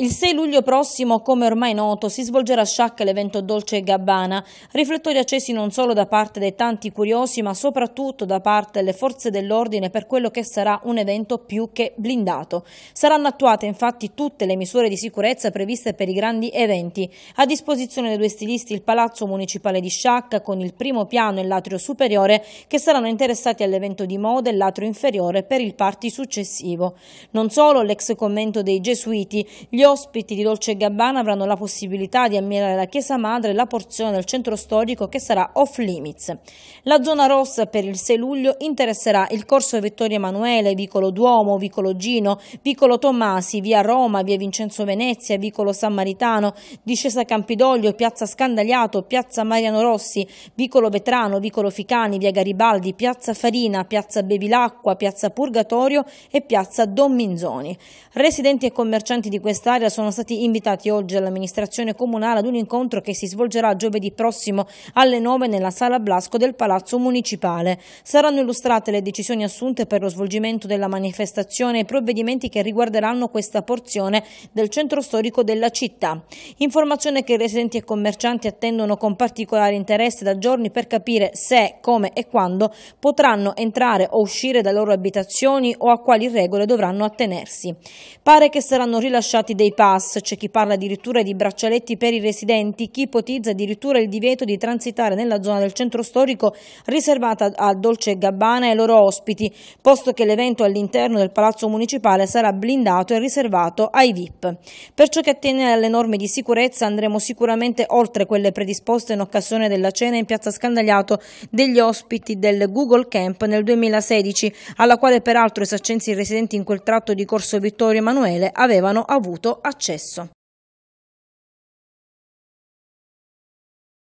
Il 6 luglio prossimo, come ormai noto, si svolgerà a Sciacca l'evento Dolce Gabbana, riflettori accesi non solo da parte dei tanti curiosi, ma soprattutto da parte delle forze dell'ordine per quello che sarà un evento più che blindato. Saranno attuate infatti tutte le misure di sicurezza previste per i grandi eventi. A disposizione dei due stilisti il Palazzo Municipale di Sciacca con il primo piano e l'atrio superiore che saranno interessati all'evento di moda e l'atrio inferiore per il party successivo. Non solo l'ex commento dei gesuiti, gli ospiti di Dolce Gabbana avranno la possibilità di ammirare la Chiesa Madre e la porzione del centro storico che sarà off limits. La zona rossa per il 6 luglio interesserà il corso Vittorio Emanuele, Vicolo Duomo, Vicolo Gino, Vicolo Tommasi, via Roma, via Vincenzo Venezia, Vicolo San Maritano, discesa Campidoglio, piazza Scandagliato, piazza Mariano Rossi, Vicolo Vetrano, Vicolo Ficani, via Garibaldi, piazza Farina, piazza Bevilacqua, piazza Purgatorio e piazza Don Minzoni. Residenti e commercianti di quest'area Canaria sono stati invitati oggi all'amministrazione comunale ad un incontro che si svolgerà giovedì prossimo alle 9 nella sala Blasco del Palazzo Municipale. Saranno illustrate le decisioni assunte per lo svolgimento della manifestazione e i provvedimenti che riguarderanno questa porzione del centro storico della città. Informazione che i residenti e commercianti attendono con particolare interesse da giorni per capire se, come e quando potranno entrare o uscire dalle loro abitazioni o a quali regole dovranno attenersi. Pare che saranno rilasciati dei dei pass, c'è chi parla addirittura di braccialetti per i residenti, chi ipotizza addirittura il divieto di transitare nella zona del centro storico riservata a Dolce Gabbana e ai loro ospiti, posto che l'evento all'interno del palazzo municipale sarà blindato e riservato ai VIP. Per ciò che attiene alle norme di sicurezza andremo sicuramente oltre quelle predisposte in occasione della cena in piazza Scandagliato degli ospiti del Google Camp nel 2016, alla quale peraltro i saccensi residenti in quel tratto di Corso Vittorio Emanuele avevano avuto accesso.